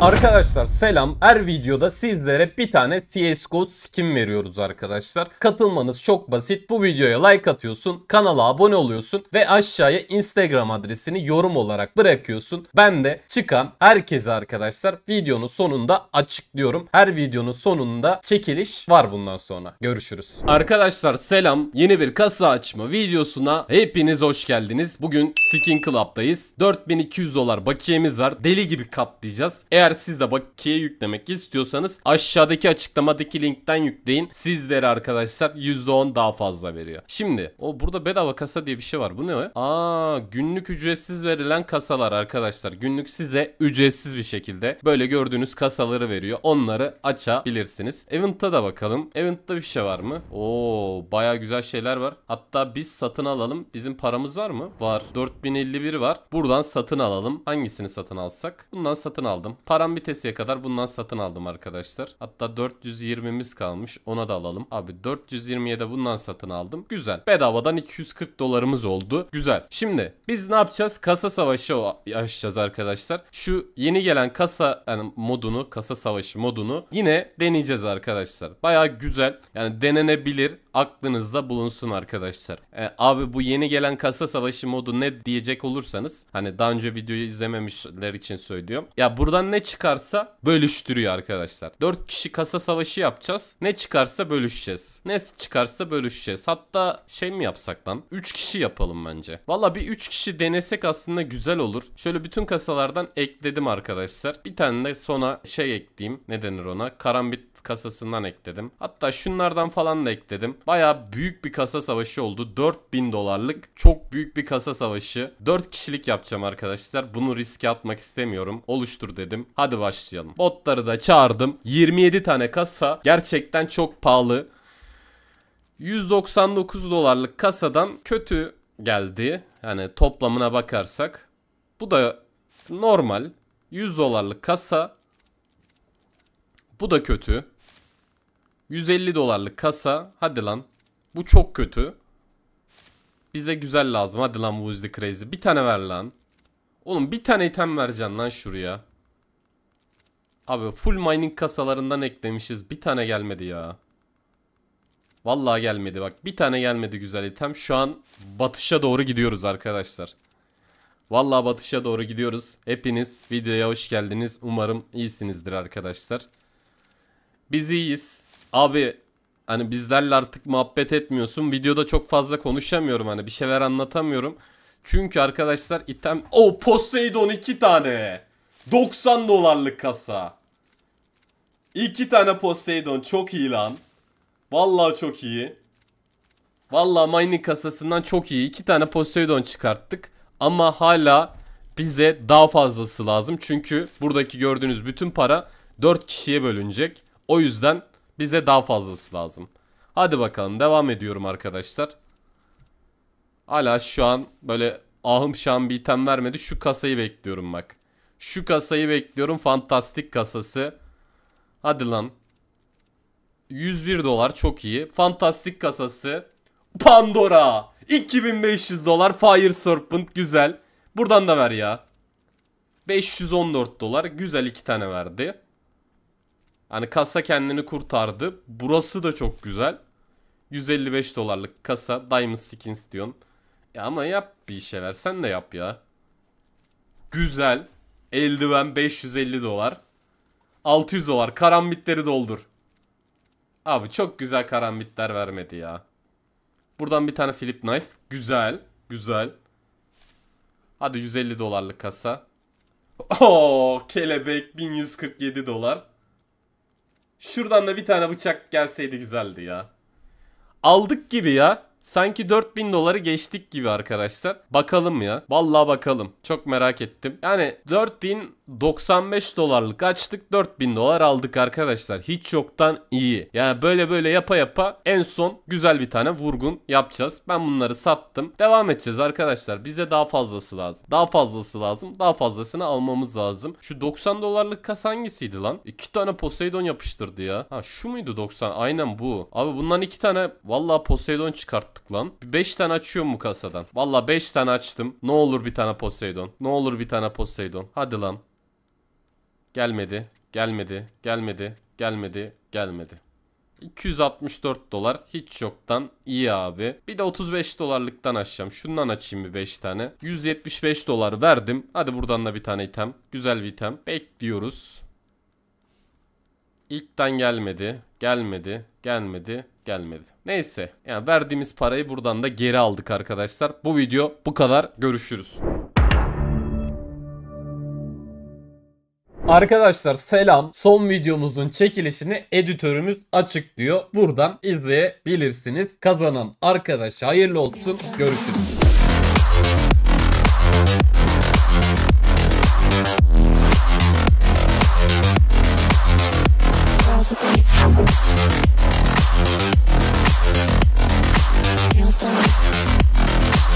Arkadaşlar selam. Her videoda sizlere bir tane CSGO skin veriyoruz arkadaşlar. Katılmanız çok basit. Bu videoya like atıyorsun, kanala abone oluyorsun ve aşağıya Instagram adresini yorum olarak bırakıyorsun. Ben de çıkan herkese arkadaşlar videonun sonunda açıklıyorum. Her videonun sonunda çekiliş var bundan sonra. Görüşürüz. Arkadaşlar selam. Yeni bir kasa açma videosuna hepiniz hoş geldiniz. Bugün Skin Club'dayız. 4200 dolar bakiyemiz var. Deli gibi katlayacağız. Eğer eğer siz de bakiye yüklemek istiyorsanız aşağıdaki açıklamadaki linkten yükleyin. Sizlere arkadaşlar %10 daha fazla veriyor. Şimdi o burada bedava kasa diye bir şey var. Bu ne? Aa günlük ücretsiz verilen kasalar arkadaşlar. Günlük size ücretsiz bir şekilde böyle gördüğünüz kasaları veriyor. Onları açabilirsiniz. Eventta da bakalım. Event'ta bir şey var mı? Oo baya güzel şeyler var. Hatta biz satın alalım. Bizim paramız var mı? Var. 4051 var. Buradan satın alalım. Hangisini satın alsak? Bundan satın aldım param bitesiye kadar bundan satın aldım arkadaşlar. Hatta 420'miz kalmış. Ona da alalım. Abi 420'ye de bundan satın aldım. Güzel. Bedavadan 240 dolarımız oldu. Güzel. Şimdi biz ne yapacağız? Kasa savaşı açacağız arkadaşlar. Şu yeni gelen kasa yani modunu, kasa savaşı modunu yine deneyeceğiz arkadaşlar. Baya güzel. Yani denenebilir aklınızda bulunsun arkadaşlar. E, abi bu yeni gelen kasa savaşı modu ne diyecek olursanız hani daha önce videoyu izlememişler için söylüyorum. Ya buradan ne çıkarsa bölüştürüyor arkadaşlar. 4 kişi kasa savaşı yapacağız. Ne çıkarsa bölüşeceğiz. Ne çıkarsa bölüşeceğiz. Hatta şey mi yapsak lan? 3 kişi yapalım bence. Valla bir 3 kişi denesek aslında güzel olur. Şöyle bütün kasalardan ekledim arkadaşlar. Bir tane de sona şey ekleyeyim. Ne denir ona? Karambit kasasından ekledim. Hatta şunlardan falan da ekledim. Baya büyük bir kasa savaşı oldu. 4000 dolarlık çok büyük bir kasa savaşı. 4 kişilik yapacağım arkadaşlar. Bunu riske atmak istemiyorum. Oluştur dedim. Hadi başlayalım. Botları da çağırdım. 27 tane kasa gerçekten çok pahalı. 199 dolarlık kasadan kötü geldi. Yani toplamına bakarsak. Bu da normal. 100 dolarlık kasa. Bu da kötü. 150 dolarlık kasa. Hadi lan. Bu çok kötü. Bize güzel lazım. Hadi lan Woozy Crazy. Bir tane ver lan. Oğlum bir tane item vereceksin lan şuraya. Abi full mining kasalarından eklemişiz. Bir tane gelmedi ya. Vallahi gelmedi bak. Bir tane gelmedi güzel item. Şu an batışa doğru gidiyoruz arkadaşlar. Vallahi batışa doğru gidiyoruz. Hepiniz videoya hoş geldiniz. Umarım iyisinizdir arkadaşlar. Biz iyiyiz. Abi hani bizlerle artık muhabbet etmiyorsun. Videoda çok fazla konuşamıyorum hani bir şeyler anlatamıyorum. Çünkü arkadaşlar item... O oh, Poseidon 2 tane. 90 dolarlık kasa. 2 tane Poseidon çok iyi lan. Vallahi çok iyi. Vallahi mining kasasından çok iyi. 2 tane Poseidon çıkarttık. Ama hala bize daha fazlası lazım. Çünkü buradaki gördüğünüz bütün para 4 kişiye bölünecek. O yüzden bize daha fazlası lazım. Hadi bakalım devam ediyorum arkadaşlar. Hala şu an böyle ahım şahım bir item vermedi. Şu kasayı bekliyorum bak. Şu kasayı bekliyorum. Fantastik kasası. Hadi lan. 101 dolar çok iyi. Fantastik kasası. Pandora. 2500 dolar Fire Serpent güzel. Buradan da ver ya. 514 dolar güzel iki tane verdi. Hani kasa kendini kurtardı. Burası da çok güzel. 155 dolarlık kasa Diamond Skins diyorsun. E ama yap bir şeyler. Sen de yap ya. Güzel. Eldiven 550 dolar. 600 dolar. Karambitleri doldur. Abi çok güzel karambitler vermedi ya. Buradan bir tane Philip Knife. Güzel. Güzel. Hadi 150 dolarlık kasa. Oo kelebek 1147 dolar. Şuradan da bir tane bıçak gelseydi güzeldi ya. Aldık gibi ya. Sanki 4000 doları geçtik gibi arkadaşlar. Bakalım ya. Vallahi bakalım. Çok merak ettim. Yani 4095 dolarlık açtık 4000 dolar aldık arkadaşlar. Hiç yoktan iyi. Yani böyle böyle yapa yapa en son güzel bir tane vurgun yapacağız. Ben bunları sattım. Devam edeceğiz arkadaşlar. Bize daha fazlası lazım. Daha fazlası lazım. Daha fazlasını almamız lazım. Şu 90 dolarlık kas hangisiydi lan? İki tane Poseidon yapıştırdı ya. Ha şu muydu 90? Aynen bu. Abi bundan iki tane vallahi Poseidon çıkarttı artık lan. 5 tane açıyorum mu kasadan? Valla 5 tane açtım. Ne olur bir tane Poseidon. Ne olur bir tane Poseidon. Hadi lan. Gelmedi. Gelmedi. Gelmedi. Gelmedi. Gelmedi. 264 dolar hiç yoktan iyi abi. Bir de 35 dolarlıktan açacağım. Şundan açayım bir 5 tane. 175 dolar verdim. Hadi buradan da bir tane item. Güzel bir item. Bekliyoruz. İlkten gelmedi. Gelmedi. Gelmedi gelmedi. Neyse yani verdiğimiz parayı buradan da geri aldık arkadaşlar. Bu video bu kadar. Görüşürüz. Arkadaşlar selam. Son videomuzun çekilişini editörümüz açıklıyor. Buradan izleyebilirsiniz. Kazanan arkadaşa hayırlı olsun. Görüşürüz.